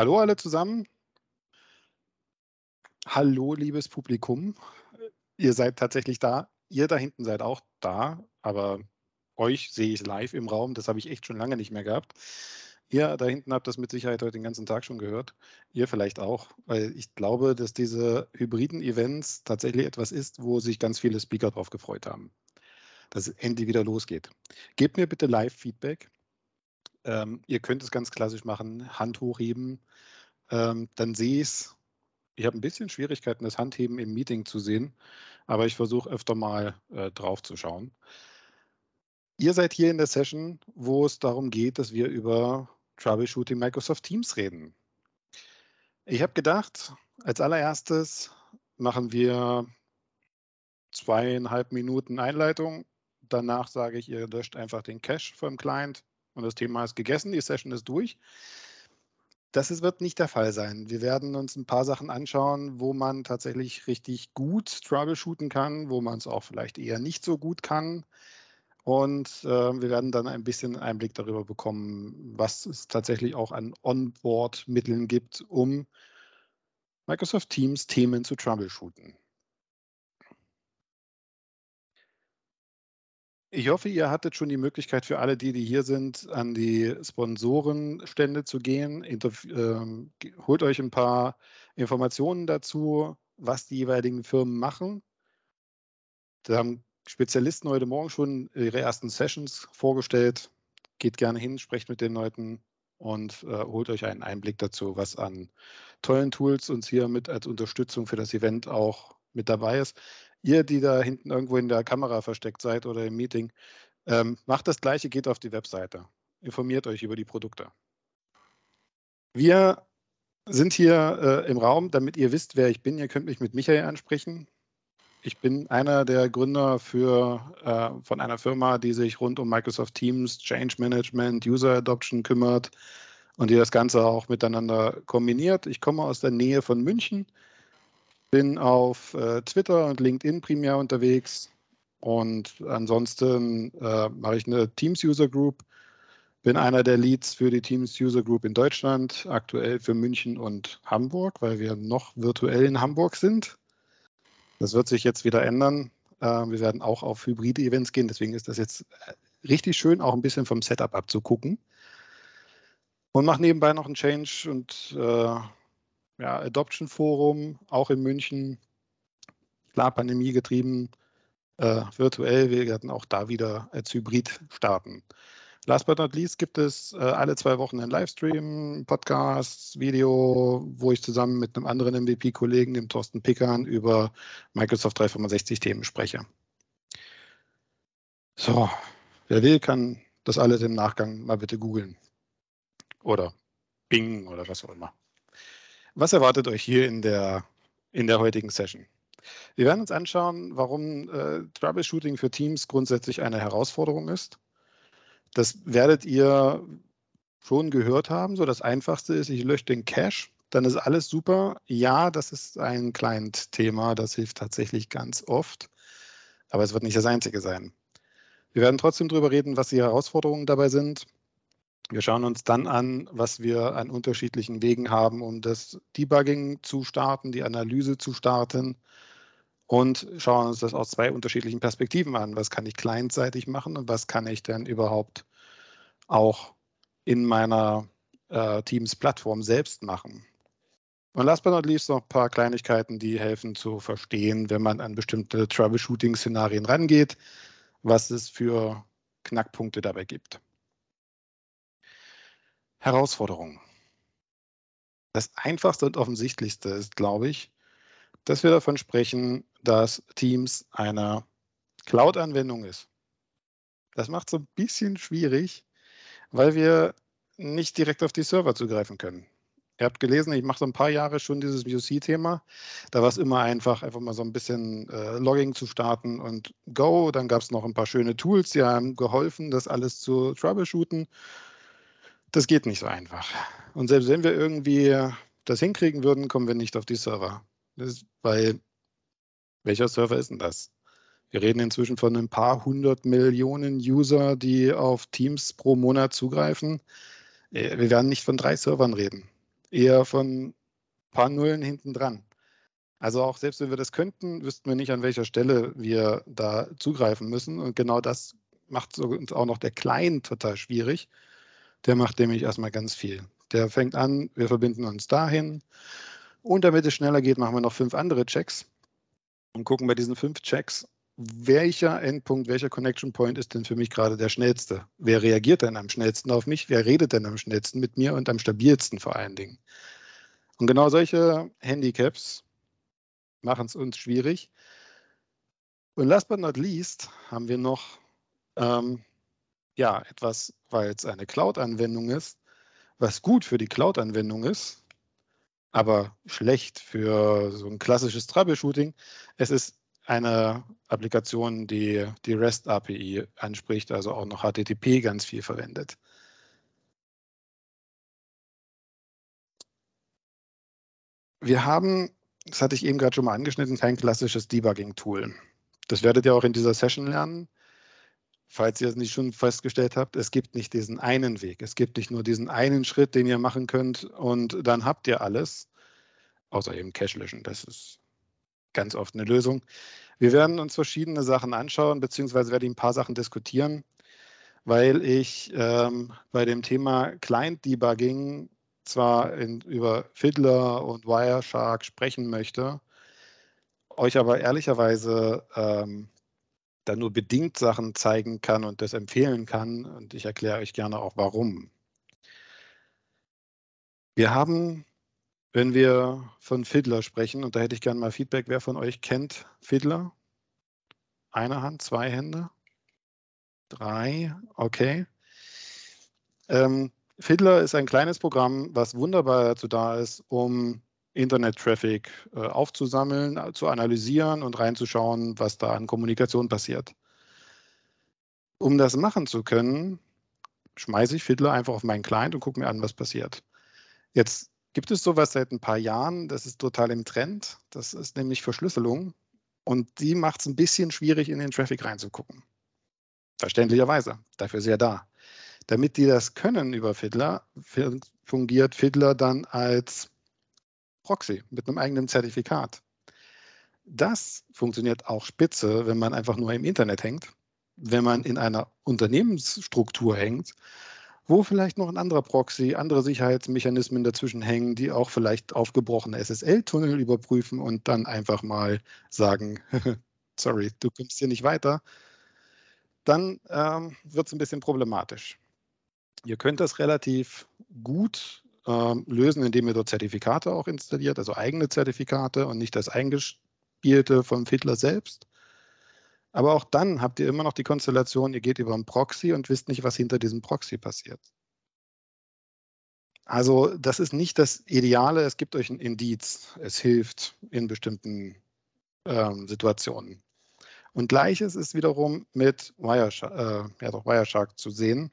Hallo alle zusammen. Hallo, liebes Publikum. Ihr seid tatsächlich da. Ihr da hinten seid auch da, aber euch sehe ich live im Raum. Das habe ich echt schon lange nicht mehr gehabt. Ihr da hinten habt das mit Sicherheit heute den ganzen Tag schon gehört. Ihr vielleicht auch, weil ich glaube, dass diese hybriden Events tatsächlich etwas ist, wo sich ganz viele Speaker drauf gefreut haben, dass es endlich wieder losgeht. Gebt mir bitte Live-Feedback. Ähm, ihr könnt es ganz klassisch machen, Hand hochheben. Ähm, dann sehe ich es. Ich habe ein bisschen Schwierigkeiten, das Handheben im Meeting zu sehen, aber ich versuche öfter mal äh, drauf zu schauen. Ihr seid hier in der Session, wo es darum geht, dass wir über Troubleshooting Microsoft Teams reden. Ich habe gedacht, als allererstes machen wir zweieinhalb Minuten Einleitung. Danach sage ich, ihr löscht einfach den Cache vom Client und das Thema ist gegessen, die Session ist durch. Das wird nicht der Fall sein. Wir werden uns ein paar Sachen anschauen, wo man tatsächlich richtig gut troubleshooten kann, wo man es auch vielleicht eher nicht so gut kann. Und äh, wir werden dann ein bisschen Einblick darüber bekommen, was es tatsächlich auch an Onboard-Mitteln gibt, um Microsoft Teams Themen zu troubleshooten. Ich hoffe, ihr hattet schon die Möglichkeit für alle, die, die hier sind, an die Sponsorenstände zu gehen. Interf ähm, holt euch ein paar Informationen dazu, was die jeweiligen Firmen machen. Da haben Spezialisten heute Morgen schon ihre ersten Sessions vorgestellt. Geht gerne hin, sprecht mit den Leuten und äh, holt euch einen Einblick dazu, was an tollen Tools uns hier mit als Unterstützung für das Event auch mit dabei ist ihr, die da hinten irgendwo in der Kamera versteckt seid oder im Meeting, ähm, macht das Gleiche, geht auf die Webseite, informiert euch über die Produkte. Wir sind hier äh, im Raum, damit ihr wisst, wer ich bin. Ihr könnt mich mit Michael ansprechen. Ich bin einer der Gründer für, äh, von einer Firma, die sich rund um Microsoft Teams, Change Management, User Adoption kümmert und die das Ganze auch miteinander kombiniert. Ich komme aus der Nähe von München, bin auf äh, Twitter und LinkedIn primär unterwegs. Und ansonsten äh, mache ich eine Teams User Group. Bin einer der Leads für die Teams User Group in Deutschland, aktuell für München und Hamburg, weil wir noch virtuell in Hamburg sind. Das wird sich jetzt wieder ändern. Äh, wir werden auch auf hybride Events gehen, deswegen ist das jetzt äh, richtig schön, auch ein bisschen vom Setup abzugucken. Und mache nebenbei noch einen Change und äh, ja, Adoption Forum, auch in München. Klar, Pandemie getrieben, äh, virtuell. Wir werden auch da wieder als Hybrid starten. Last but not least gibt es äh, alle zwei Wochen einen Livestream, Podcast, Video, wo ich zusammen mit einem anderen MVP-Kollegen, dem Thorsten Pickern, über Microsoft 365-Themen spreche. So, wer will, kann das alles im Nachgang mal bitte googeln. Oder Bing oder was auch immer. Was erwartet euch hier in der, in der heutigen Session? Wir werden uns anschauen, warum äh, Troubleshooting für Teams grundsätzlich eine Herausforderung ist. Das werdet ihr schon gehört haben. So das Einfachste ist, ich lösche den Cache, dann ist alles super. Ja, das ist ein Client-Thema, das hilft tatsächlich ganz oft, aber es wird nicht das einzige sein. Wir werden trotzdem darüber reden, was die Herausforderungen dabei sind, wir schauen uns dann an, was wir an unterschiedlichen Wegen haben, um das Debugging zu starten, die Analyse zu starten und schauen uns das aus zwei unterschiedlichen Perspektiven an. Was kann ich clientseitig machen und was kann ich denn überhaupt auch in meiner äh, Teams-Plattform selbst machen? Und last but not least noch ein paar Kleinigkeiten, die helfen zu verstehen, wenn man an bestimmte Troubleshooting-Szenarien rangeht, was es für Knackpunkte dabei gibt. Herausforderungen. Das Einfachste und Offensichtlichste ist, glaube ich, dass wir davon sprechen, dass Teams eine Cloud-Anwendung ist. Das macht es ein bisschen schwierig, weil wir nicht direkt auf die Server zugreifen können. Ihr habt gelesen, ich mache so ein paar Jahre schon dieses UC-Thema. Da war es immer einfach, einfach mal so ein bisschen äh, Logging zu starten und Go. Dann gab es noch ein paar schöne Tools, die haben geholfen, das alles zu troubleshooten. Das geht nicht so einfach. Und selbst wenn wir irgendwie das hinkriegen würden, kommen wir nicht auf die Server. Ist, weil welcher Server ist denn das? Wir reden inzwischen von ein paar hundert Millionen User, die auf Teams pro Monat zugreifen. Äh, wir werden nicht von drei Servern reden, eher von ein paar Nullen hinten dran. Also auch selbst wenn wir das könnten, wüssten wir nicht, an welcher Stelle wir da zugreifen müssen. Und genau das macht uns auch noch der Client total schwierig, der macht nämlich erstmal ganz viel. Der fängt an, wir verbinden uns dahin. Und damit es schneller geht, machen wir noch fünf andere Checks und gucken bei diesen fünf Checks, welcher Endpunkt, welcher Connection Point ist denn für mich gerade der schnellste? Wer reagiert denn am schnellsten auf mich? Wer redet denn am schnellsten mit mir und am stabilsten vor allen Dingen? Und genau solche Handicaps machen es uns schwierig. Und last but not least haben wir noch ähm, ja, etwas, weil es eine Cloud-Anwendung ist, was gut für die Cloud-Anwendung ist, aber schlecht für so ein klassisches Troubleshooting. Es ist eine Applikation, die die REST-API anspricht, also auch noch HTTP ganz viel verwendet. Wir haben, das hatte ich eben gerade schon mal angeschnitten, kein klassisches Debugging-Tool. Das werdet ihr auch in dieser Session lernen falls ihr es nicht schon festgestellt habt, es gibt nicht diesen einen Weg. Es gibt nicht nur diesen einen Schritt, den ihr machen könnt und dann habt ihr alles, außer eben Cache löschen. Das ist ganz oft eine Lösung. Wir werden uns verschiedene Sachen anschauen, beziehungsweise werde ich ein paar Sachen diskutieren, weil ich ähm, bei dem Thema Client-Debugging zwar in, über Fiddler und Wireshark sprechen möchte, euch aber ehrlicherweise ähm, da nur bedingt Sachen zeigen kann und das empfehlen kann. Und ich erkläre euch gerne auch warum. Wir haben, wenn wir von Fiddler sprechen, und da hätte ich gerne mal Feedback, wer von euch kennt Fiddler? Eine Hand, zwei Hände? Drei, okay. Ähm, Fiddler ist ein kleines Programm, was wunderbar dazu da ist, um Internet-Traffic äh, aufzusammeln, äh, zu analysieren und reinzuschauen, was da an Kommunikation passiert. Um das machen zu können, schmeiße ich Fiddler einfach auf meinen Client und gucke mir an, was passiert. Jetzt gibt es sowas seit ein paar Jahren, das ist total im Trend, das ist nämlich Verschlüsselung und die macht es ein bisschen schwierig, in den Traffic reinzugucken. Verständlicherweise, dafür ist er da. Damit die das können über Fiddler, fungiert Fiddler dann als Proxy mit einem eigenen Zertifikat. Das funktioniert auch spitze, wenn man einfach nur im Internet hängt, wenn man in einer Unternehmensstruktur hängt, wo vielleicht noch ein anderer Proxy, andere Sicherheitsmechanismen dazwischen hängen, die auch vielleicht aufgebrochene SSL-Tunnel überprüfen und dann einfach mal sagen, sorry, du kommst hier nicht weiter, dann ähm, wird es ein bisschen problematisch. Ihr könnt das relativ gut ähm, lösen, indem ihr dort Zertifikate auch installiert, also eigene Zertifikate und nicht das eingespielte vom Fiddler selbst. Aber auch dann habt ihr immer noch die Konstellation, ihr geht über einen Proxy und wisst nicht, was hinter diesem Proxy passiert. Also das ist nicht das Ideale, es gibt euch ein Indiz, es hilft in bestimmten ähm, Situationen. Und gleiches ist wiederum mit Wireshark, äh, ja doch, Wireshark zu sehen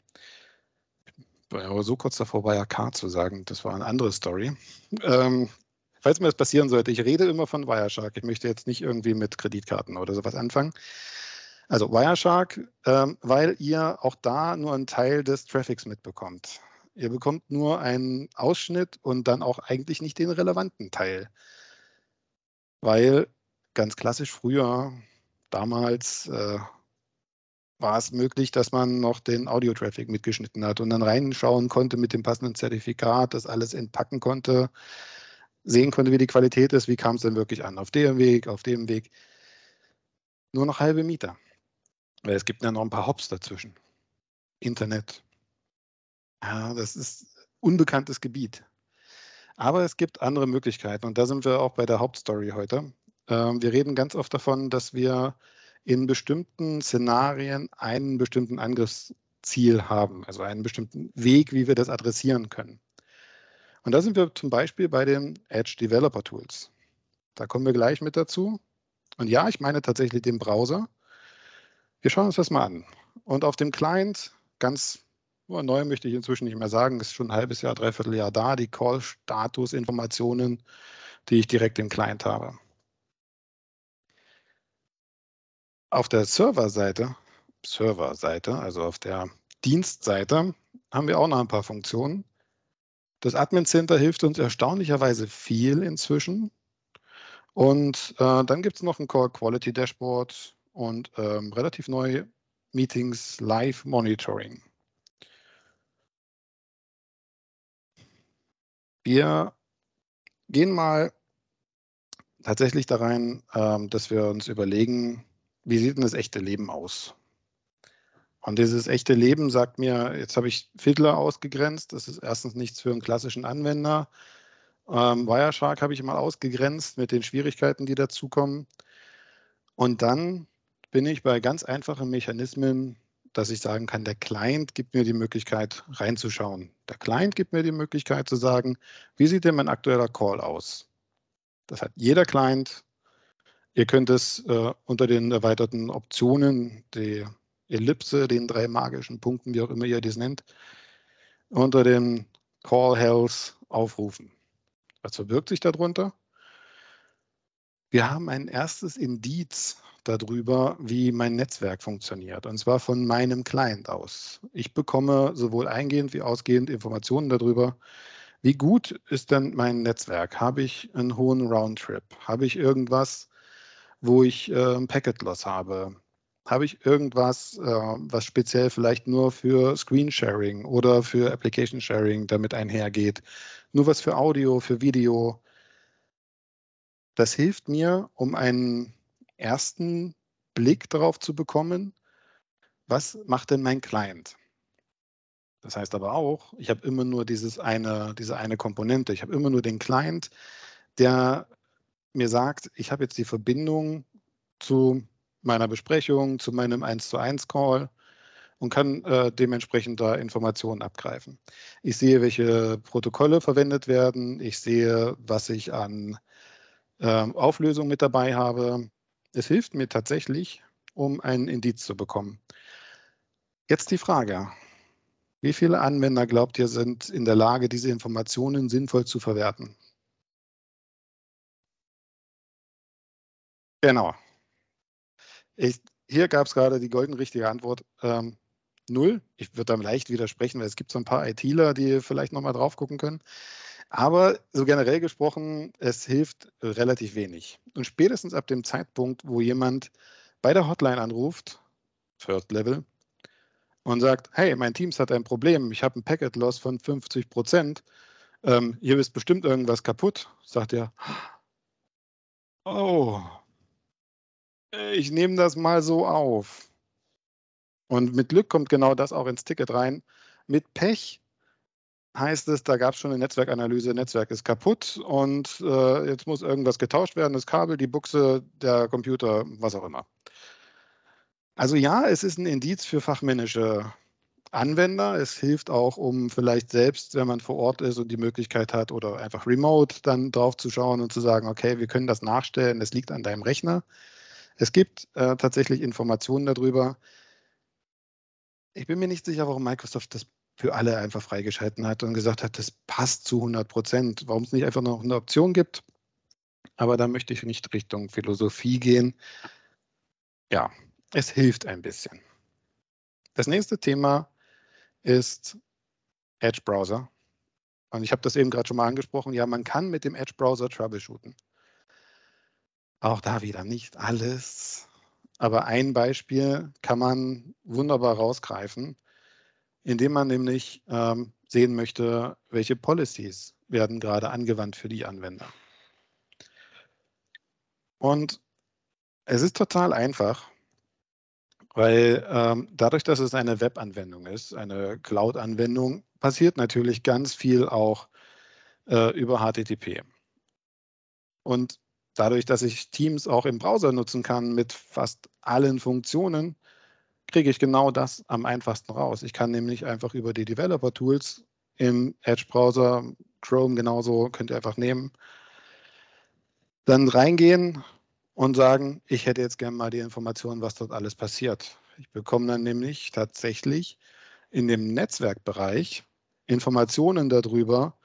war so kurz davor, war ja zu sagen. Das war eine andere Story. Ähm, falls mir das passieren sollte, ich rede immer von Wireshark. Ich möchte jetzt nicht irgendwie mit Kreditkarten oder sowas anfangen. Also Wireshark, ähm, weil ihr auch da nur einen Teil des Traffics mitbekommt. Ihr bekommt nur einen Ausschnitt und dann auch eigentlich nicht den relevanten Teil. Weil ganz klassisch früher, damals, äh, war es möglich, dass man noch den Audio-Traffic mitgeschnitten hat und dann reinschauen konnte mit dem passenden Zertifikat, das alles entpacken konnte, sehen konnte, wie die Qualität ist, wie kam es denn wirklich an, auf dem Weg, auf dem Weg. Nur noch halbe Mieter, weil es gibt ja noch ein paar Hops dazwischen. Internet. Ja, das ist unbekanntes Gebiet. Aber es gibt andere Möglichkeiten und da sind wir auch bei der Hauptstory heute. Ähm, wir reden ganz oft davon, dass wir in bestimmten Szenarien einen bestimmten Angriffsziel haben, also einen bestimmten Weg, wie wir das adressieren können. Und da sind wir zum Beispiel bei den Edge Developer Tools. Da kommen wir gleich mit dazu. Und ja, ich meine tatsächlich den Browser. Wir schauen uns das mal an. Und auf dem Client, ganz neu möchte ich inzwischen nicht mehr sagen, ist schon ein halbes Jahr, dreiviertel Jahr da, die Call-Status-Informationen, die ich direkt im Client habe. Auf der Serverseite, Serverseite, also auf der Dienstseite, haben wir auch noch ein paar Funktionen. Das Admin Center hilft uns erstaunlicherweise viel inzwischen. Und äh, dann gibt es noch ein Core Quality Dashboard und ähm, relativ neue Meetings Live Monitoring. Wir gehen mal tatsächlich da rein, ähm, dass wir uns überlegen, wie sieht denn das echte Leben aus? Und dieses echte Leben sagt mir, jetzt habe ich Fiddler ausgegrenzt, das ist erstens nichts für einen klassischen Anwender. Ähm, Wireshark habe ich mal ausgegrenzt mit den Schwierigkeiten, die dazukommen. Und dann bin ich bei ganz einfachen Mechanismen, dass ich sagen kann, der Client gibt mir die Möglichkeit reinzuschauen. Der Client gibt mir die Möglichkeit zu sagen, wie sieht denn mein aktueller Call aus? Das hat jeder Client Ihr könnt es äh, unter den erweiterten Optionen, die Ellipse, den drei magischen Punkten, wie auch immer ihr dies nennt, unter dem Call Health aufrufen. Also Was verbirgt sich darunter? Wir haben ein erstes Indiz darüber, wie mein Netzwerk funktioniert, und zwar von meinem Client aus. Ich bekomme sowohl eingehend wie ausgehend Informationen darüber, wie gut ist denn mein Netzwerk? Habe ich einen hohen Roundtrip? Habe ich irgendwas, wo ich äh, Packet Loss habe? Habe ich irgendwas, äh, was speziell vielleicht nur für Screen Sharing oder für Application Sharing damit einhergeht? Nur was für Audio, für Video? Das hilft mir, um einen ersten Blick darauf zu bekommen, was macht denn mein Client? Das heißt aber auch, ich habe immer nur dieses eine, diese eine Komponente. Ich habe immer nur den Client, der mir sagt, ich habe jetzt die Verbindung zu meiner Besprechung, zu meinem 1 zu 1 Call und kann äh, dementsprechend da Informationen abgreifen. Ich sehe, welche Protokolle verwendet werden. Ich sehe, was ich an äh, Auflösung mit dabei habe. Es hilft mir tatsächlich, um einen Indiz zu bekommen. Jetzt die Frage. Wie viele Anwender glaubt ihr sind in der Lage, diese Informationen sinnvoll zu verwerten? Genau. Ich, hier gab es gerade die golden richtige Antwort. Ähm, null. Ich würde dann leicht widersprechen, weil es gibt so ein paar ITler, die vielleicht nochmal drauf gucken können. Aber so generell gesprochen, es hilft relativ wenig. Und spätestens ab dem Zeitpunkt, wo jemand bei der Hotline anruft, First Level, und sagt, hey, mein Teams hat ein Problem, ich habe einen Packet Loss von 50 Prozent, ähm, hier ist bestimmt irgendwas kaputt, sagt er, oh, äh, ich nehme das mal so auf. Und mit Glück kommt genau das auch ins Ticket rein. Mit Pech heißt es, da gab es schon eine Netzwerkanalyse, Netzwerk ist kaputt und äh, jetzt muss irgendwas getauscht werden, das Kabel, die Buchse, der Computer, was auch immer. Also ja, es ist ein Indiz für fachmännische Anwender. Es hilft auch, um vielleicht selbst, wenn man vor Ort ist und die Möglichkeit hat oder einfach remote, dann drauf zu schauen und zu sagen, okay, wir können das nachstellen, es liegt an deinem Rechner. Es gibt äh, tatsächlich Informationen darüber. Ich bin mir nicht sicher, warum Microsoft das für alle einfach freigeschalten hat und gesagt hat, das passt zu 100 Prozent. Warum es nicht einfach noch eine Option gibt. Aber da möchte ich nicht Richtung Philosophie gehen. Ja, es hilft ein bisschen. Das nächste Thema ist Edge Browser. Und ich habe das eben gerade schon mal angesprochen. Ja, man kann mit dem Edge Browser troubleshooten. Auch da wieder nicht alles, aber ein Beispiel kann man wunderbar rausgreifen, indem man nämlich ähm, sehen möchte, welche Policies werden gerade angewandt für die Anwender. Und es ist total einfach, weil ähm, dadurch, dass es eine Web-Anwendung ist, eine Cloud-Anwendung, passiert natürlich ganz viel auch äh, über HTTP. Und dadurch, dass ich Teams auch im Browser nutzen kann mit fast allen Funktionen, kriege ich genau das am einfachsten raus. Ich kann nämlich einfach über die Developer-Tools im Edge-Browser, Chrome genauso, könnt ihr einfach nehmen, dann reingehen und sagen, ich hätte jetzt gerne mal die Informationen, was dort alles passiert. Ich bekomme dann nämlich tatsächlich in dem Netzwerkbereich Informationen darüber,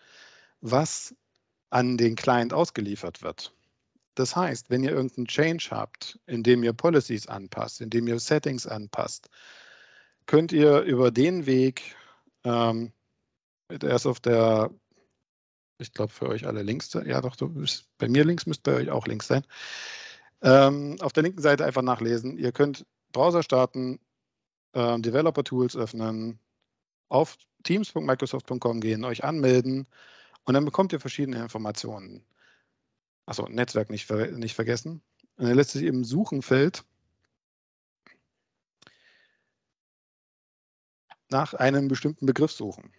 was an den Client ausgeliefert wird. Das heißt, wenn ihr irgendeinen Change habt, indem ihr Policies anpasst, indem ihr Settings anpasst, könnt ihr über den Weg ähm, erst auf der, ich glaube für euch alle links, ja doch, du bist, bei mir links müsst bei euch auch links sein, ähm, auf der linken Seite einfach nachlesen. Ihr könnt Browser starten, ähm, Developer Tools öffnen, auf teams.microsoft.com gehen, euch anmelden und dann bekommt ihr verschiedene Informationen. Achso, Netzwerk nicht, ver nicht vergessen. Und äh, er lässt sich im Suchenfeld nach einem bestimmten Begriff suchen.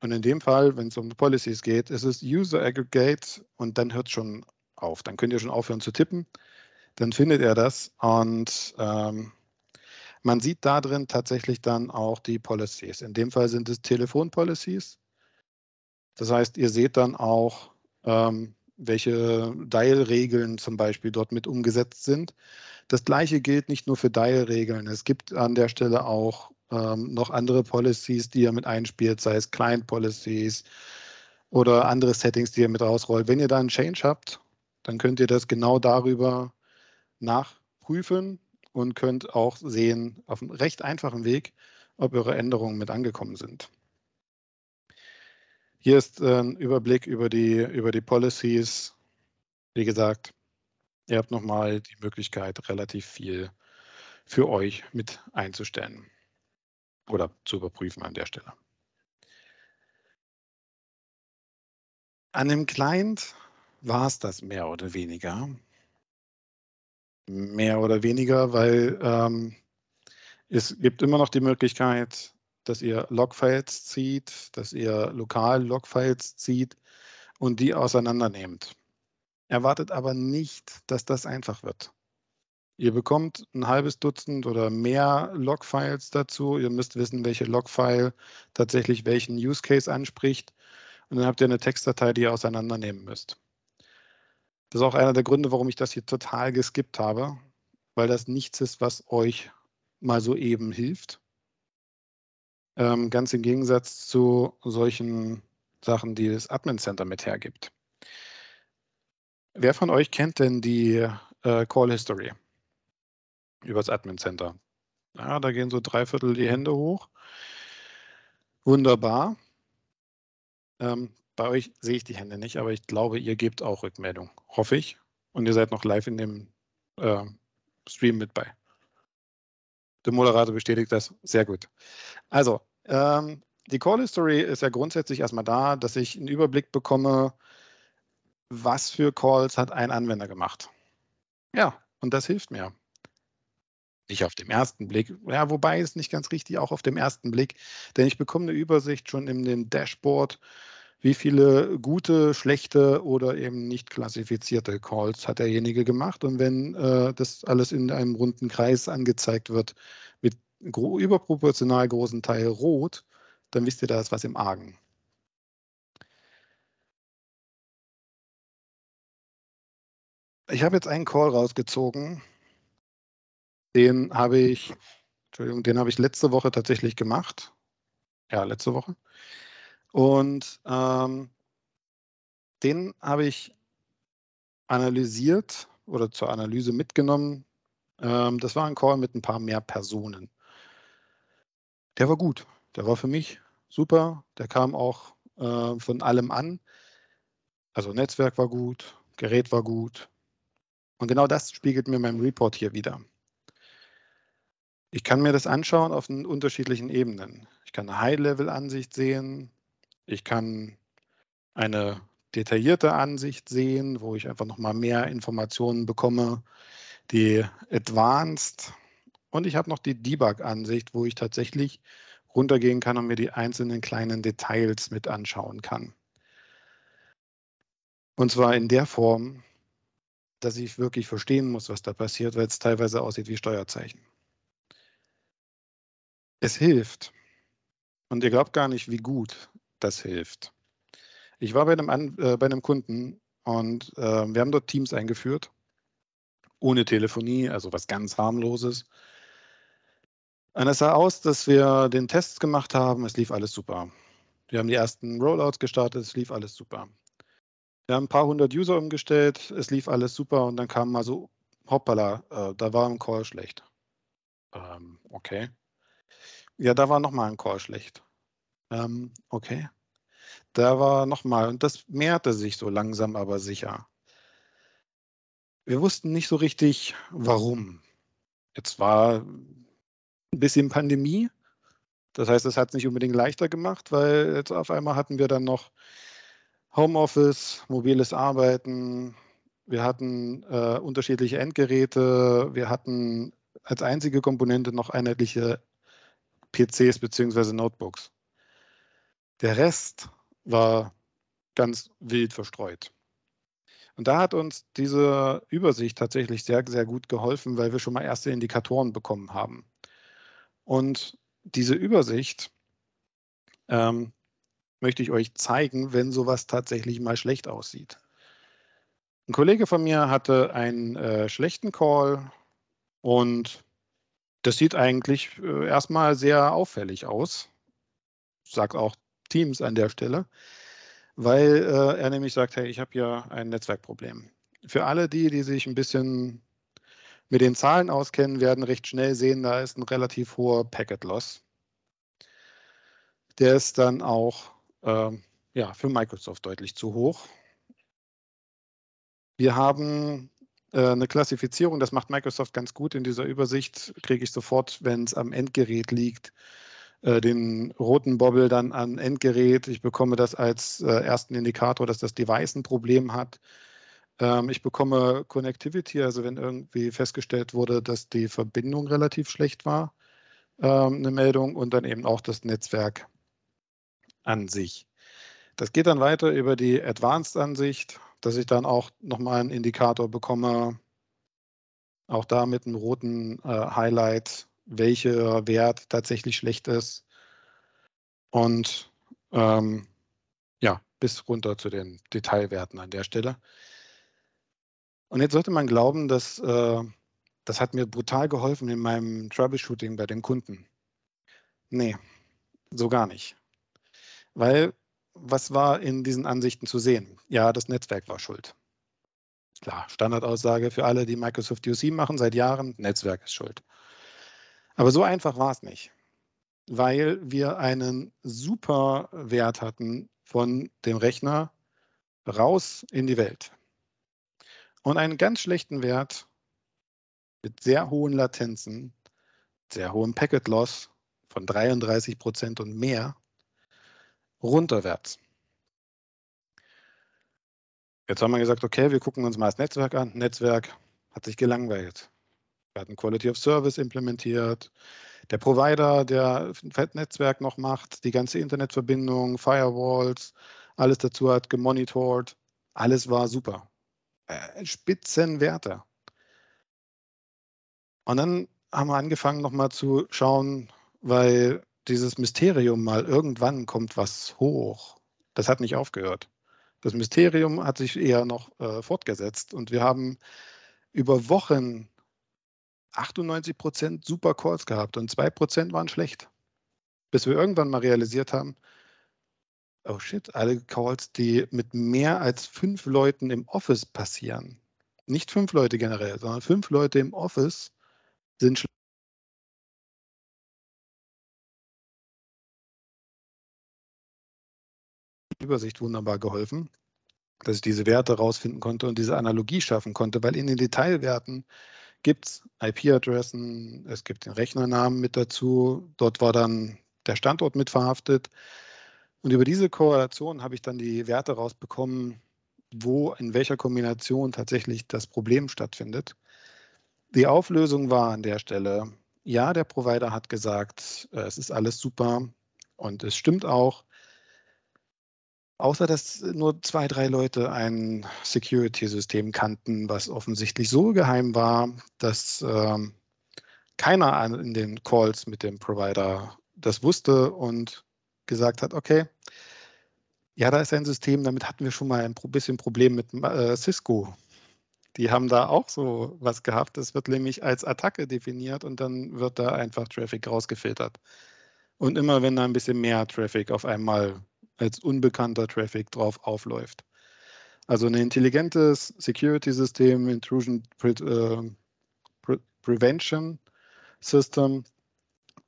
Und in dem Fall, wenn es um Policies geht, ist es User Aggregate und dann hört es schon auf. Dann könnt ihr schon aufhören zu tippen. Dann findet er das und ähm, man sieht da drin tatsächlich dann auch die Policies. In dem Fall sind es Telefon-Policies. Das heißt, ihr seht dann auch, ähm, welche Dial-Regeln zum Beispiel dort mit umgesetzt sind. Das gleiche gilt nicht nur für Dial-Regeln. Es gibt an der Stelle auch ähm, noch andere Policies, die ihr mit einspielt, sei es Client-Policies oder andere Settings, die ihr mit rausrollt. Wenn ihr da einen Change habt, dann könnt ihr das genau darüber nachprüfen und könnt auch sehen, auf einem recht einfachen Weg, ob eure Änderungen mit angekommen sind. Hier ist äh, ein Überblick über die, über die Policies. Wie gesagt, ihr habt nochmal die Möglichkeit, relativ viel für euch mit einzustellen oder zu überprüfen an der Stelle. An dem Client war es das mehr oder weniger. Mehr oder weniger, weil ähm, es gibt immer noch die Möglichkeit, dass ihr Logfiles zieht, dass ihr lokal Logfiles zieht und die auseinandernehmt. Erwartet aber nicht, dass das einfach wird. Ihr bekommt ein halbes Dutzend oder mehr Logfiles dazu. Ihr müsst wissen, welche Logfile tatsächlich welchen Use Case anspricht. Und dann habt ihr eine Textdatei, die ihr auseinandernehmen müsst. Das ist auch einer der Gründe, warum ich das hier total geskippt habe, weil das nichts ist, was euch mal so eben hilft, ähm, ganz im Gegensatz zu solchen Sachen, die das Admin Center mit hergibt. Wer von euch kennt denn die äh, Call History über das Admin Center? Ja, da gehen so drei Viertel die Hände hoch. Wunderbar. Ähm, bei euch sehe ich die Hände nicht, aber ich glaube, ihr gebt auch Rückmeldung. Hoffe ich. Und ihr seid noch live in dem äh, Stream mit bei. Der Moderator bestätigt das. Sehr gut. Also, ähm, die Call History ist ja grundsätzlich erstmal da, dass ich einen Überblick bekomme, was für Calls hat ein Anwender gemacht. Ja, und das hilft mir. Nicht auf dem ersten Blick, ja, wobei ist nicht ganz richtig, auch auf dem ersten Blick, denn ich bekomme eine Übersicht schon in dem Dashboard wie viele gute, schlechte oder eben nicht klassifizierte Calls hat derjenige gemacht. Und wenn äh, das alles in einem runden Kreis angezeigt wird, mit gro überproportional großen Teil rot, dann wisst ihr, da ist was im Argen. Ich habe jetzt einen Call rausgezogen. Den habe ich, Entschuldigung, den habe ich letzte Woche tatsächlich gemacht. Ja, letzte Woche. Und ähm, den habe ich analysiert oder zur Analyse mitgenommen. Ähm, das war ein Call mit ein paar mehr Personen. Der war gut. Der war für mich super. Der kam auch äh, von allem an. Also Netzwerk war gut, Gerät war gut. Und genau das spiegelt mir mein Report hier wieder. Ich kann mir das anschauen auf den unterschiedlichen Ebenen. Ich kann eine High-Level-Ansicht sehen, ich kann eine detaillierte Ansicht sehen, wo ich einfach nochmal mehr Informationen bekomme, die Advanced. Und ich habe noch die Debug-Ansicht, wo ich tatsächlich runtergehen kann und mir die einzelnen kleinen Details mit anschauen kann. Und zwar in der Form, dass ich wirklich verstehen muss, was da passiert, weil es teilweise aussieht wie Steuerzeichen. Es hilft. Und ihr glaubt gar nicht, wie gut das hilft. Ich war bei einem, An äh, bei einem Kunden und äh, wir haben dort Teams eingeführt, ohne Telefonie, also was ganz harmloses. Und es sah aus, dass wir den Test gemacht haben, es lief alles super. Wir haben die ersten Rollouts gestartet, es lief alles super. Wir haben ein paar hundert User umgestellt, es lief alles super und dann kam mal so, hoppala, äh, da war ein Call schlecht. Ähm, okay. Ja, da war nochmal ein Call schlecht. Ähm, okay. Da war nochmal, und das mehrte sich so langsam aber sicher. Wir wussten nicht so richtig, warum. Jetzt war ein bisschen Pandemie. Das heißt, es hat es nicht unbedingt leichter gemacht, weil jetzt auf einmal hatten wir dann noch Homeoffice, mobiles Arbeiten, wir hatten äh, unterschiedliche Endgeräte, wir hatten als einzige Komponente noch einheitliche PCs bzw. Notebooks. Der Rest war ganz wild verstreut. Und da hat uns diese Übersicht tatsächlich sehr, sehr gut geholfen, weil wir schon mal erste Indikatoren bekommen haben. Und diese Übersicht ähm, möchte ich euch zeigen, wenn sowas tatsächlich mal schlecht aussieht. Ein Kollege von mir hatte einen äh, schlechten Call und das sieht eigentlich äh, erstmal sehr auffällig aus. Sagt auch Teams an der Stelle, weil äh, er nämlich sagt, hey, ich habe hier ein Netzwerkproblem. Für alle die, die sich ein bisschen mit den Zahlen auskennen, werden recht schnell sehen, da ist ein relativ hoher Packet Loss. Der ist dann auch äh, ja, für Microsoft deutlich zu hoch. Wir haben äh, eine Klassifizierung, das macht Microsoft ganz gut in dieser Übersicht, kriege ich sofort, wenn es am Endgerät liegt, äh, den roten Bobble dann an Endgerät. Ich bekomme das als äh, ersten Indikator, dass das Device ein Problem hat. Ähm, ich bekomme Connectivity, also wenn irgendwie festgestellt wurde, dass die Verbindung relativ schlecht war, ähm, eine Meldung und dann eben auch das Netzwerk an sich. Das geht dann weiter über die Advanced-Ansicht, dass ich dann auch nochmal einen Indikator bekomme, auch da mit einem roten äh, Highlight, welcher Wert tatsächlich schlecht ist. Und ähm, ja, bis runter zu den Detailwerten an der Stelle. Und jetzt sollte man glauben, dass äh, das hat mir brutal geholfen in meinem Troubleshooting bei den Kunden. Nee, so gar nicht. Weil was war in diesen Ansichten zu sehen? Ja, das Netzwerk war schuld. Klar, Standardaussage für alle, die Microsoft UC machen seit Jahren, Netzwerk ist schuld. Aber so einfach war es nicht, weil wir einen super Wert hatten von dem Rechner raus in die Welt und einen ganz schlechten Wert mit sehr hohen Latenzen, sehr hohem Packet Loss von 33 Prozent und mehr runterwärts. Jetzt haben wir gesagt, okay, wir gucken uns mal das Netzwerk an. Netzwerk hat sich gelangweilt. Wir hatten Quality of Service implementiert. Der Provider, der Netzwerk noch macht, die ganze Internetverbindung, Firewalls, alles dazu hat gemonitort. Alles war super. Äh, Spitzenwerte. Und dann haben wir angefangen, nochmal zu schauen, weil dieses Mysterium mal irgendwann kommt was hoch. Das hat nicht aufgehört. Das Mysterium hat sich eher noch äh, fortgesetzt und wir haben über Wochen 98 Prozent super Calls gehabt und 2 Prozent waren schlecht. Bis wir irgendwann mal realisiert haben, oh shit, alle Calls, die mit mehr als fünf Leuten im Office passieren, nicht fünf Leute generell, sondern fünf Leute im Office sind schlecht. Übersicht wunderbar geholfen, dass ich diese Werte rausfinden konnte und diese Analogie schaffen konnte, weil in den Detailwerten gibt es IP-Adressen, es gibt den Rechnernamen mit dazu. Dort war dann der Standort mit verhaftet. Und über diese Korrelation habe ich dann die Werte rausbekommen, wo in welcher Kombination tatsächlich das Problem stattfindet. Die Auflösung war an der Stelle, ja, der Provider hat gesagt, äh, es ist alles super und es stimmt auch, außer dass nur zwei, drei Leute ein Security-System kannten, was offensichtlich so geheim war, dass äh, keiner in den Calls mit dem Provider das wusste und gesagt hat, okay, ja, da ist ein System, damit hatten wir schon mal ein bisschen Problem mit äh, Cisco. Die haben da auch so was gehabt. Das wird nämlich als Attacke definiert und dann wird da einfach Traffic rausgefiltert. Und immer wenn da ein bisschen mehr Traffic auf einmal als unbekannter Traffic drauf aufläuft. Also ein intelligentes Security-System, Intrusion Pre äh, Pre Prevention System,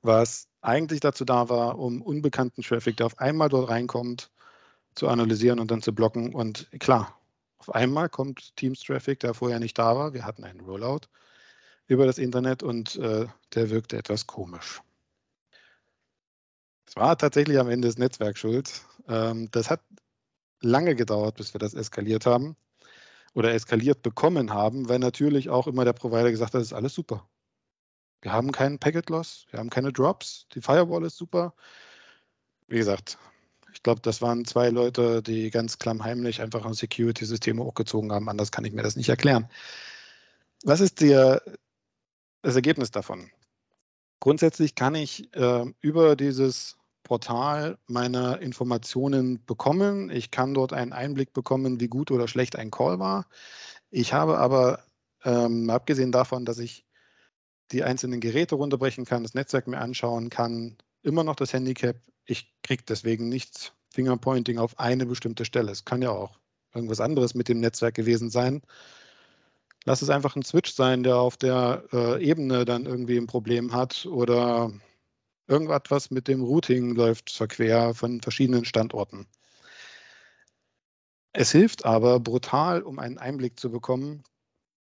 was eigentlich dazu da war, um unbekannten Traffic, der auf einmal dort reinkommt, zu analysieren und dann zu blocken. Und klar, auf einmal kommt Teams-Traffic, der vorher nicht da war. Wir hatten einen Rollout über das Internet und äh, der wirkte etwas komisch. Es war tatsächlich am Ende das Netzwerk schuld. Ähm, das hat lange gedauert, bis wir das eskaliert haben oder eskaliert bekommen haben, weil natürlich auch immer der Provider gesagt hat, das ist alles super. Wir haben keinen Packet Loss, wir haben keine Drops, die Firewall ist super. Wie gesagt, ich glaube, das waren zwei Leute, die ganz klammheimlich einfach ein Security-System hochgezogen haben. Anders kann ich mir das nicht erklären. Was ist dir das Ergebnis davon? Grundsätzlich kann ich äh, über dieses Portal meine Informationen bekommen. Ich kann dort einen Einblick bekommen, wie gut oder schlecht ein Call war. Ich habe aber, ähm, abgesehen davon, dass ich die einzelnen Geräte runterbrechen kann, das Netzwerk mir anschauen kann, immer noch das Handicap. Ich kriege deswegen nicht Fingerpointing auf eine bestimmte Stelle. Es kann ja auch irgendwas anderes mit dem Netzwerk gewesen sein. Lass es einfach ein Switch sein, der auf der äh, Ebene dann irgendwie ein Problem hat oder irgendetwas mit dem Routing läuft verquer von verschiedenen Standorten. Es hilft aber brutal, um einen Einblick zu bekommen,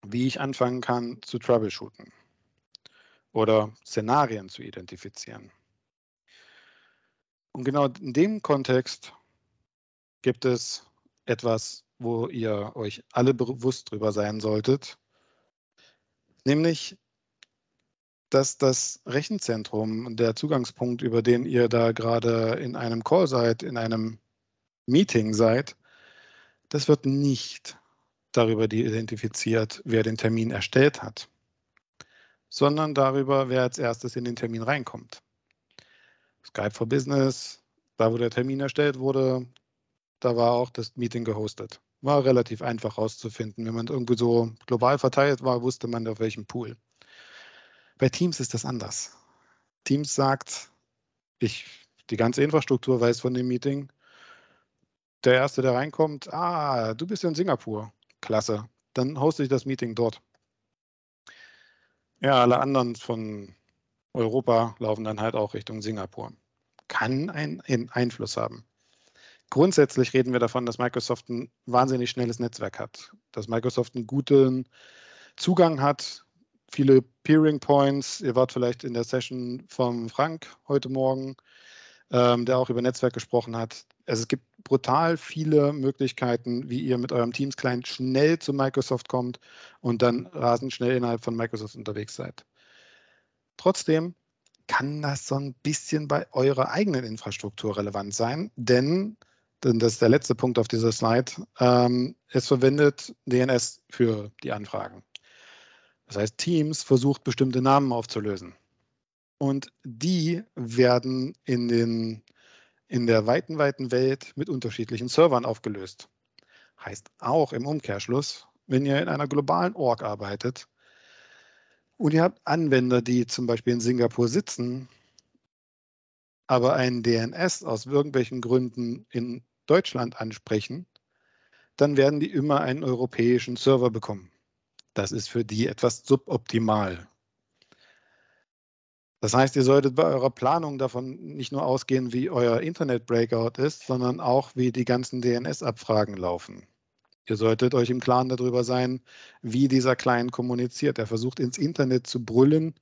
wie ich anfangen kann zu troubleshooten oder Szenarien zu identifizieren. Und genau in dem Kontext gibt es etwas wo ihr euch alle bewusst drüber sein solltet, nämlich, dass das Rechenzentrum, der Zugangspunkt, über den ihr da gerade in einem Call seid, in einem Meeting seid, das wird nicht darüber identifiziert, wer den Termin erstellt hat, sondern darüber, wer als erstes in den Termin reinkommt. Skype for Business, da wo der Termin erstellt wurde, da war auch das Meeting gehostet. War relativ einfach rauszufinden. Wenn man irgendwie so global verteilt war, wusste man auf welchem Pool. Bei Teams ist das anders. Teams sagt, ich, die ganze Infrastruktur weiß von dem Meeting. Der Erste, der reinkommt, ah, du bist ja in Singapur. Klasse. Dann hoste ich das Meeting dort. Ja, alle anderen von Europa laufen dann halt auch Richtung Singapur. Kann einen Einfluss haben. Grundsätzlich reden wir davon, dass Microsoft ein wahnsinnig schnelles Netzwerk hat, dass Microsoft einen guten Zugang hat, viele Peering Points. Ihr wart vielleicht in der Session von Frank heute Morgen, ähm, der auch über Netzwerk gesprochen hat. Also es gibt brutal viele Möglichkeiten, wie ihr mit eurem Teams-Client schnell zu Microsoft kommt und dann rasend schnell innerhalb von Microsoft unterwegs seid. Trotzdem kann das so ein bisschen bei eurer eigenen Infrastruktur relevant sein, denn das ist der letzte Punkt auf dieser Slide, ähm, es verwendet DNS für die Anfragen. Das heißt, Teams versucht bestimmte Namen aufzulösen. Und die werden in, den, in der weiten, weiten Welt mit unterschiedlichen Servern aufgelöst. Heißt auch im Umkehrschluss, wenn ihr in einer globalen Org arbeitet und ihr habt Anwender, die zum Beispiel in Singapur sitzen, aber ein DNS aus irgendwelchen Gründen in Deutschland ansprechen, dann werden die immer einen europäischen Server bekommen. Das ist für die etwas suboptimal. Das heißt, ihr solltet bei eurer Planung davon nicht nur ausgehen, wie euer Internet-Breakout ist, sondern auch, wie die ganzen DNS-Abfragen laufen. Ihr solltet euch im Klaren darüber sein, wie dieser Client kommuniziert. Er versucht ins Internet zu brüllen,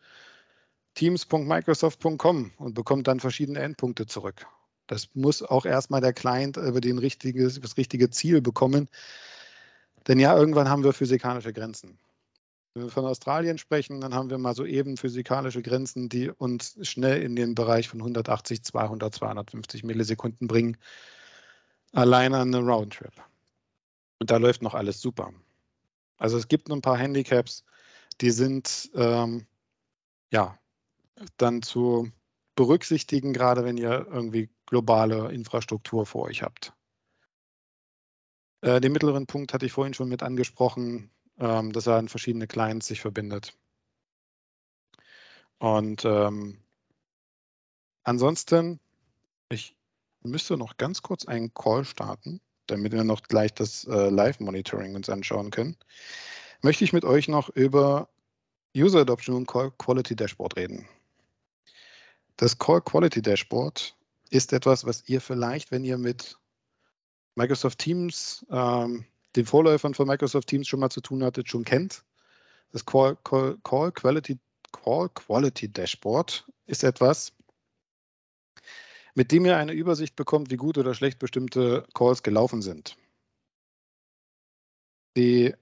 teams.microsoft.com und bekommt dann verschiedene Endpunkte zurück. Das muss auch erstmal der Client über den richtige, das richtige Ziel bekommen. Denn ja, irgendwann haben wir physikalische Grenzen. Wenn wir von Australien sprechen, dann haben wir mal so eben physikalische Grenzen, die uns schnell in den Bereich von 180, 200, 250 Millisekunden bringen. Alleine an einem Roundtrip. Und da läuft noch alles super. Also es gibt noch ein paar Handicaps, die sind ähm, ja dann zu berücksichtigen, gerade wenn ihr irgendwie globale Infrastruktur vor euch habt. Äh, den mittleren Punkt hatte ich vorhin schon mit angesprochen, ähm, dass er an verschiedene Clients sich verbindet. Und ähm, ansonsten, ich müsste noch ganz kurz einen Call starten, damit wir noch gleich das äh, Live-Monitoring uns anschauen können. Möchte ich mit euch noch über User Adoption und Call Quality Dashboard reden. Das Call Quality Dashboard ist etwas, was ihr vielleicht, wenn ihr mit Microsoft Teams, ähm, den Vorläufern von Microsoft Teams schon mal zu tun hattet, schon kennt. Das Call, Call, Call, Quality, Call Quality Dashboard ist etwas, mit dem ihr eine Übersicht bekommt, wie gut oder schlecht bestimmte Calls gelaufen sind. Die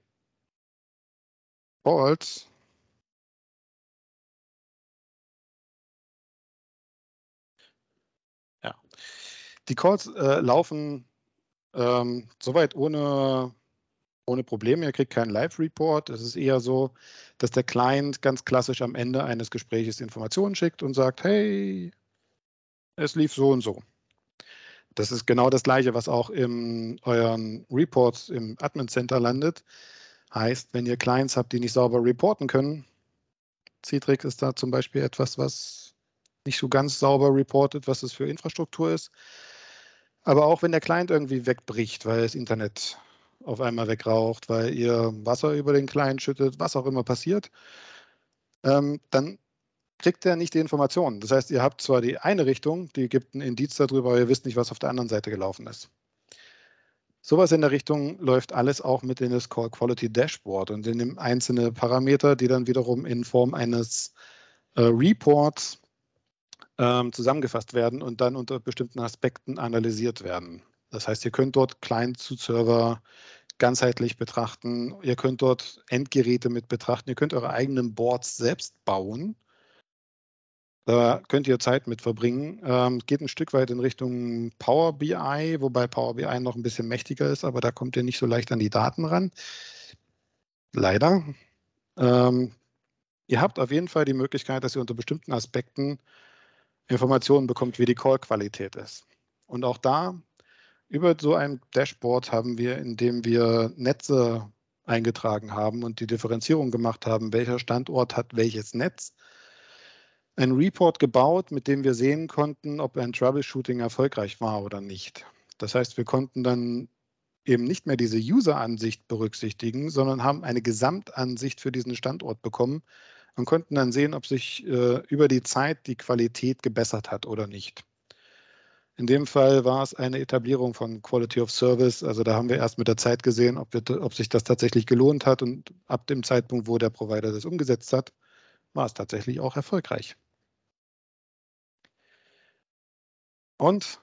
Calls Die Calls äh, laufen ähm, soweit ohne, ohne Probleme. Ihr kriegt keinen Live-Report. Es ist eher so, dass der Client ganz klassisch am Ende eines Gespräches Informationen schickt und sagt, hey, es lief so und so. Das ist genau das Gleiche, was auch in euren Reports im Admin Center landet. Heißt, wenn ihr Clients habt, die nicht sauber reporten können, Citrix ist da zum Beispiel etwas, was nicht so ganz sauber reportet, was es für Infrastruktur ist. Aber auch wenn der Client irgendwie wegbricht, weil das Internet auf einmal wegraucht, weil ihr Wasser über den Client schüttet, was auch immer passiert, ähm, dann kriegt er nicht die Informationen. Das heißt, ihr habt zwar die eine Richtung, die gibt einen Indiz darüber, aber ihr wisst nicht, was auf der anderen Seite gelaufen ist. Sowas in der Richtung läuft alles auch mit in das Call Quality Dashboard und in dem einzelnen Parameter, die dann wiederum in Form eines äh, Reports ähm, zusammengefasst werden und dann unter bestimmten Aspekten analysiert werden. Das heißt, ihr könnt dort Client zu Server ganzheitlich betrachten. Ihr könnt dort Endgeräte mit betrachten. Ihr könnt eure eigenen Boards selbst bauen. Da könnt ihr Zeit mit verbringen. Ähm, geht ein Stück weit in Richtung Power BI, wobei Power BI noch ein bisschen mächtiger ist, aber da kommt ihr nicht so leicht an die Daten ran. Leider. Ähm, ihr habt auf jeden Fall die Möglichkeit, dass ihr unter bestimmten Aspekten Informationen bekommt, wie die Call-Qualität ist. Und auch da, über so ein Dashboard haben wir, indem wir Netze eingetragen haben und die Differenzierung gemacht haben, welcher Standort hat welches Netz, einen Report gebaut, mit dem wir sehen konnten, ob ein Troubleshooting erfolgreich war oder nicht. Das heißt, wir konnten dann eben nicht mehr diese User-Ansicht berücksichtigen, sondern haben eine Gesamtansicht für diesen Standort bekommen, und konnten dann sehen, ob sich äh, über die Zeit die Qualität gebessert hat oder nicht. In dem Fall war es eine Etablierung von Quality of Service. Also da haben wir erst mit der Zeit gesehen, ob, wir, ob sich das tatsächlich gelohnt hat. Und ab dem Zeitpunkt, wo der Provider das umgesetzt hat, war es tatsächlich auch erfolgreich. Und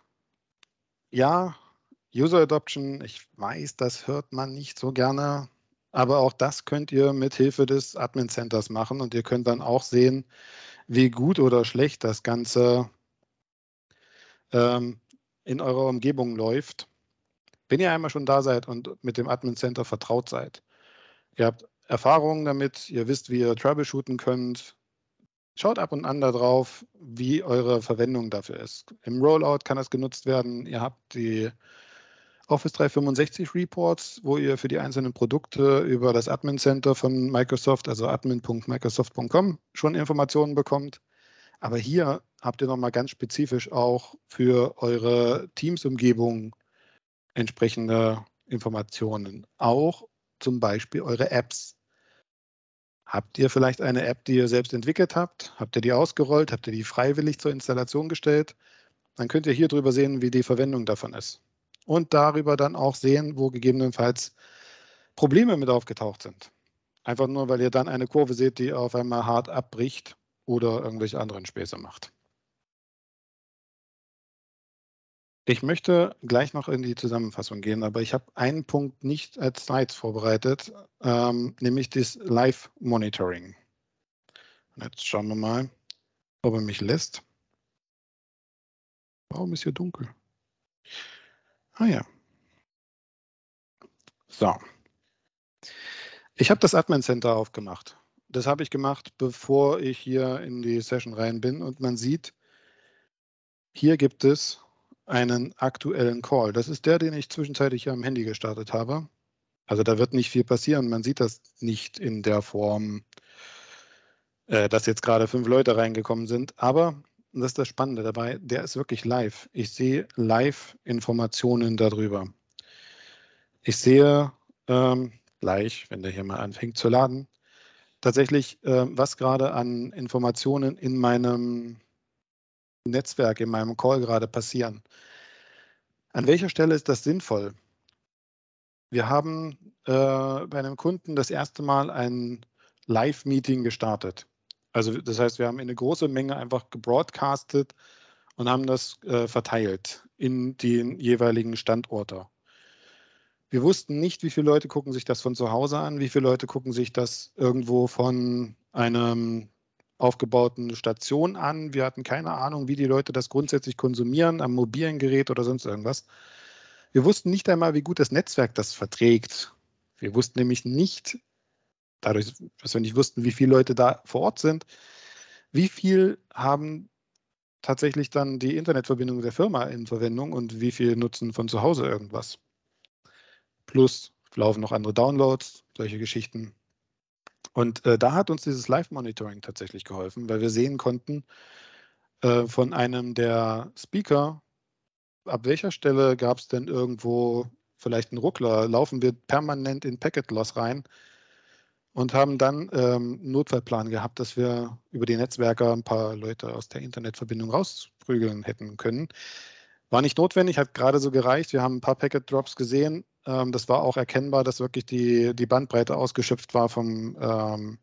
ja, User Adoption, ich weiß, das hört man nicht so gerne. Aber auch das könnt ihr mit Hilfe des Admin Centers machen und ihr könnt dann auch sehen, wie gut oder schlecht das Ganze ähm, in eurer Umgebung läuft. Wenn ihr einmal schon da seid und mit dem Admin Center vertraut seid, ihr habt Erfahrungen damit, ihr wisst, wie ihr troubleshooten könnt, schaut ab und an darauf, wie eure Verwendung dafür ist. Im Rollout kann das genutzt werden, ihr habt die Office 365 Reports, wo ihr für die einzelnen Produkte über das Admin Center von Microsoft, also admin.microsoft.com, schon Informationen bekommt. Aber hier habt ihr nochmal ganz spezifisch auch für eure Teams-Umgebung entsprechende Informationen. Auch zum Beispiel eure Apps. Habt ihr vielleicht eine App, die ihr selbst entwickelt habt? Habt ihr die ausgerollt? Habt ihr die freiwillig zur Installation gestellt? Dann könnt ihr hier drüber sehen, wie die Verwendung davon ist und darüber dann auch sehen, wo gegebenenfalls Probleme mit aufgetaucht sind. Einfach nur, weil ihr dann eine Kurve seht, die auf einmal hart abbricht oder irgendwelche anderen Späße macht. Ich möchte gleich noch in die Zusammenfassung gehen, aber ich habe einen Punkt nicht als Slides vorbereitet, ähm, nämlich das Live-Monitoring. Jetzt schauen wir mal, ob er mich lässt. Warum ist hier dunkel? Ah ja. So. Ich habe das Admin Center aufgemacht. Das habe ich gemacht, bevor ich hier in die Session rein bin und man sieht, hier gibt es einen aktuellen Call. Das ist der, den ich zwischenzeitlich hier am Handy gestartet habe. Also da wird nicht viel passieren. Man sieht das nicht in der Form, äh, dass jetzt gerade fünf Leute reingekommen sind. Aber und das ist das Spannende dabei, der ist wirklich live. Ich sehe live Informationen darüber. Ich sehe ähm, gleich, wenn der hier mal anfängt zu laden, tatsächlich, äh, was gerade an Informationen in meinem Netzwerk, in meinem Call gerade passieren. An welcher Stelle ist das sinnvoll? Wir haben äh, bei einem Kunden das erste Mal ein Live-Meeting gestartet. Also das heißt, wir haben eine große Menge einfach gebroadcastet und haben das äh, verteilt in den jeweiligen Standorte. Wir wussten nicht, wie viele Leute gucken sich das von zu Hause an, wie viele Leute gucken sich das irgendwo von einem aufgebauten Station an. Wir hatten keine Ahnung, wie die Leute das grundsätzlich konsumieren, am mobilen Gerät oder sonst irgendwas. Wir wussten nicht einmal, wie gut das Netzwerk das verträgt. Wir wussten nämlich nicht, dadurch, dass wir nicht wussten, wie viele Leute da vor Ort sind, wie viel haben tatsächlich dann die Internetverbindung der Firma in Verwendung und wie viel nutzen von zu Hause irgendwas. Plus laufen noch andere Downloads, solche Geschichten. Und äh, da hat uns dieses Live-Monitoring tatsächlich geholfen, weil wir sehen konnten äh, von einem der Speaker, ab welcher Stelle gab es denn irgendwo vielleicht einen Ruckler? Laufen wir permanent in Packet-Loss rein? und haben dann ähm, einen Notfallplan gehabt, dass wir über die Netzwerke ein paar Leute aus der Internetverbindung rausprügeln hätten können. War nicht notwendig, hat gerade so gereicht. Wir haben ein paar Packet Drops gesehen. Ähm, das war auch erkennbar, dass wirklich die, die Bandbreite ausgeschöpft war vom, ähm,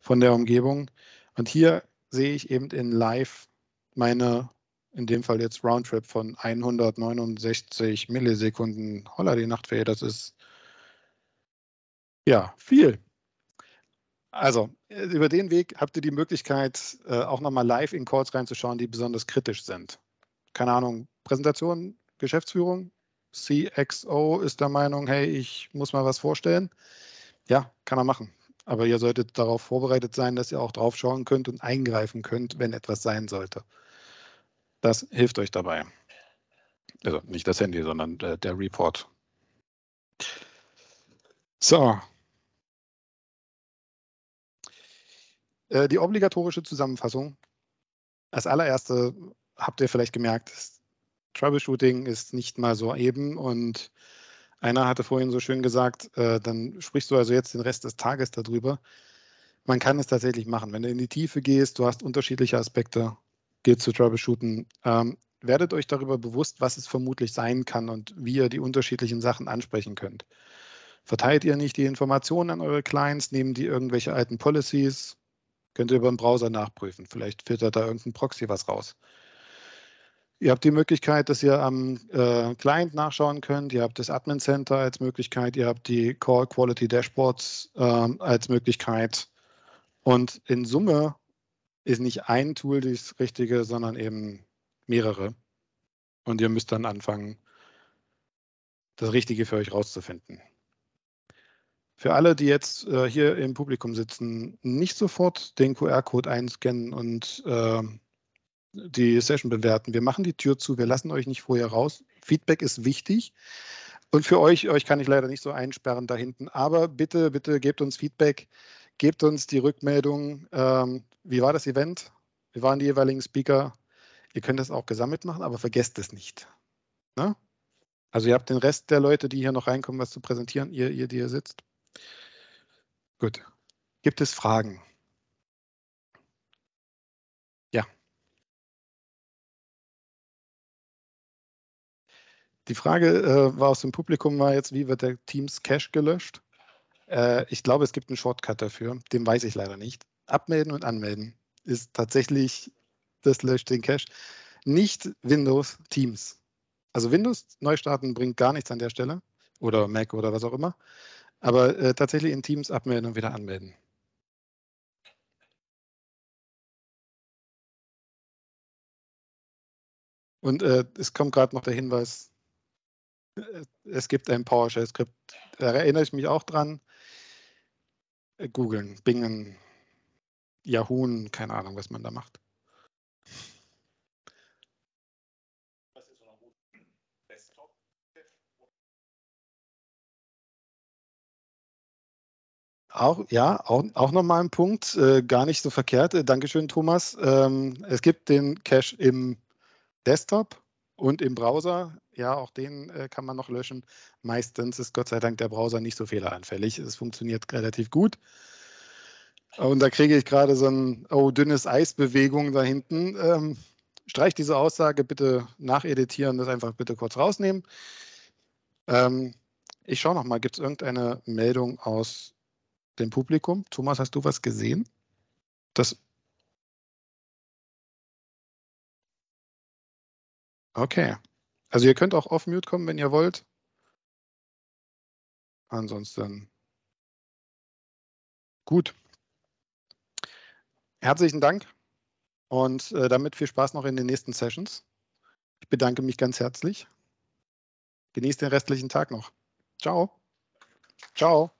von der Umgebung. Und hier sehe ich eben in Live meine, in dem Fall jetzt Roundtrip von 169 Millisekunden. Holla die Nachtfee, das ist ja viel. Also, äh, über den Weg habt ihr die Möglichkeit, äh, auch nochmal live in Calls reinzuschauen, die besonders kritisch sind. Keine Ahnung, Präsentation, Geschäftsführung, CXO ist der Meinung, hey, ich muss mal was vorstellen. Ja, kann er machen. Aber ihr solltet darauf vorbereitet sein, dass ihr auch drauf schauen könnt und eingreifen könnt, wenn etwas sein sollte. Das hilft euch dabei. Also nicht das Handy, sondern äh, der Report. So, Äh, die obligatorische Zusammenfassung. Als allererste habt ihr vielleicht gemerkt, Troubleshooting ist nicht mal so eben und einer hatte vorhin so schön gesagt, äh, dann sprichst du also jetzt den Rest des Tages darüber. Man kann es tatsächlich machen. Wenn du in die Tiefe gehst, du hast unterschiedliche Aspekte, geht zu Troubleshooten. Ähm, werdet euch darüber bewusst, was es vermutlich sein kann und wie ihr die unterschiedlichen Sachen ansprechen könnt. Verteilt ihr nicht die Informationen an eure Clients, Nehmen die irgendwelche alten Policies, Könnt ihr über den Browser nachprüfen. Vielleicht filtert da irgendein Proxy was raus. Ihr habt die Möglichkeit, dass ihr am äh, Client nachschauen könnt. Ihr habt das Admin Center als Möglichkeit. Ihr habt die Call Quality Dashboards äh, als Möglichkeit. Und in Summe ist nicht ein Tool das Richtige, sondern eben mehrere. Und ihr müsst dann anfangen, das Richtige für euch rauszufinden. Für alle, die jetzt äh, hier im Publikum sitzen, nicht sofort den QR-Code einscannen und äh, die Session bewerten. Wir machen die Tür zu, wir lassen euch nicht vorher raus. Feedback ist wichtig. Und für euch, euch kann ich leider nicht so einsperren da hinten, aber bitte, bitte gebt uns Feedback, gebt uns die Rückmeldung. Ähm, wie war das Event? Wie waren die jeweiligen Speaker? Ihr könnt das auch gesammelt machen, aber vergesst es nicht. Ne? Also ihr habt den Rest der Leute, die hier noch reinkommen, was zu präsentieren, ihr, ihr, die hier sitzt. Gut. Gibt es Fragen? Ja. Die Frage äh, war aus dem Publikum war jetzt, wie wird der Teams Cache gelöscht? Äh, ich glaube, es gibt einen Shortcut dafür. Den weiß ich leider nicht. Abmelden und anmelden ist tatsächlich, das löscht den Cache. Nicht Windows Teams. Also Windows neu starten bringt gar nichts an der Stelle oder Mac oder was auch immer. Aber äh, tatsächlich in Teams abmelden und wieder anmelden. Und äh, es kommt gerade noch der Hinweis, äh, es gibt ein PowerShell-Skript. Da erinnere ich mich auch dran. Äh, googeln, Bingen, Yahoo, keine Ahnung, was man da macht. ist so Desktop. Auch, ja, auch, auch nochmal ein Punkt, äh, gar nicht so verkehrt. Äh, Dankeschön, Thomas. Ähm, es gibt den Cache im Desktop und im Browser. Ja, auch den äh, kann man noch löschen. Meistens ist Gott sei Dank der Browser nicht so fehleranfällig. Es funktioniert relativ gut. Und da kriege ich gerade so ein oh, dünnes Eisbewegung da hinten. Ähm, streich diese Aussage bitte nacheditieren, das einfach bitte kurz rausnehmen. Ähm, ich schaue nochmal, gibt es irgendeine Meldung aus dem Publikum. Thomas, hast du was gesehen? Das okay. Also ihr könnt auch off Mute kommen, wenn ihr wollt. Ansonsten gut. Herzlichen Dank und äh, damit viel Spaß noch in den nächsten Sessions. Ich bedanke mich ganz herzlich. Genießt den restlichen Tag noch. Ciao. Ciao.